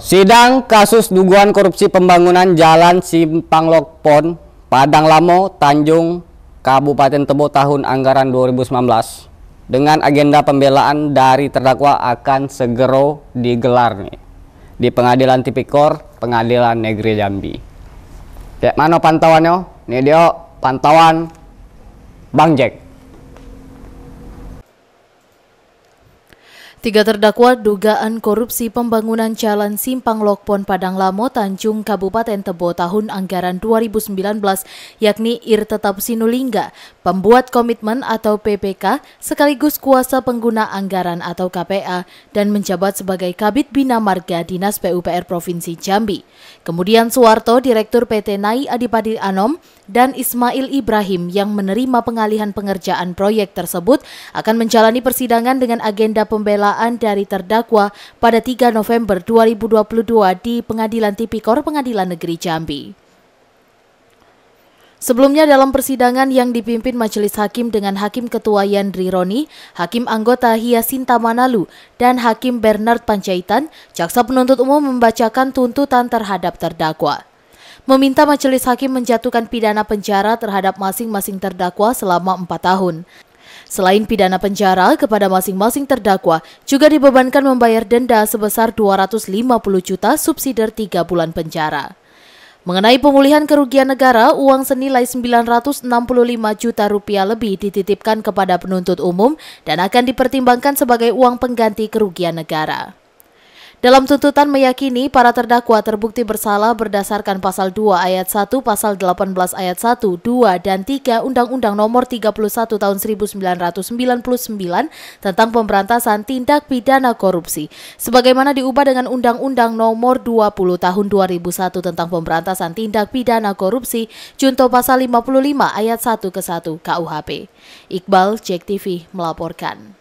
Sidang kasus dugaan korupsi pembangunan Jalan Simpang Lokpon, Padang Lamo, Tanjung, Kabupaten Tebo tahun anggaran 2019 dengan agenda pembelaan dari terdakwa akan segera digelar nih di Pengadilan Tipikor, Pengadilan Negeri Jambi. Kayak mana pantauannya? Nih dia pantauan Bang Jack. Tiga terdakwa dugaan korupsi pembangunan Jalan Simpang Lokpon Padang Lamo Tanjung Kabupaten Tebo tahun anggaran 2019 yakni Ir Tetap Sinulingga pembuat komitmen atau PPK sekaligus kuasa pengguna anggaran atau KPA dan menjabat sebagai Kabit Bina Marga Dinas PUPR Provinsi Jambi. Kemudian Suwarto, Direktur PT Nai Adipadi Anom dan Ismail Ibrahim yang menerima pengalihan pengerjaan proyek tersebut akan menjalani persidangan dengan agenda pembela pembelaan dari terdakwa pada 3 November 2022 di Pengadilan Tipikor Pengadilan Negeri Jambi. Sebelumnya dalam persidangan yang dipimpin Majelis Hakim dengan Hakim Ketua Yandri Roni, Hakim Anggota Hiasinta Manalu, dan Hakim Bernard Panjaitan, Jaksa Penuntut Umum membacakan tuntutan terhadap terdakwa. Meminta Majelis Hakim menjatuhkan pidana penjara terhadap masing-masing terdakwa selama empat tahun. Selain pidana penjara, kepada masing-masing terdakwa juga dibebankan membayar denda sebesar 250 juta subsidi 3 bulan penjara. Mengenai pemulihan kerugian negara, uang senilai 965 juta rupiah lebih dititipkan kepada penuntut umum dan akan dipertimbangkan sebagai uang pengganti kerugian negara. Dalam tuntutan meyakini para terdakwa terbukti bersalah berdasarkan pasal 2 ayat 1, pasal 18 ayat 1, 2 dan 3 Undang-Undang Nomor 31 Tahun 1999 tentang pemberantasan tindak pidana korupsi sebagaimana diubah dengan Undang-Undang Nomor 20 Tahun 2001 tentang pemberantasan tindak pidana korupsi junto pasal 55 ayat 1 ke 1 KUHP. Iqbal Jek TV melaporkan.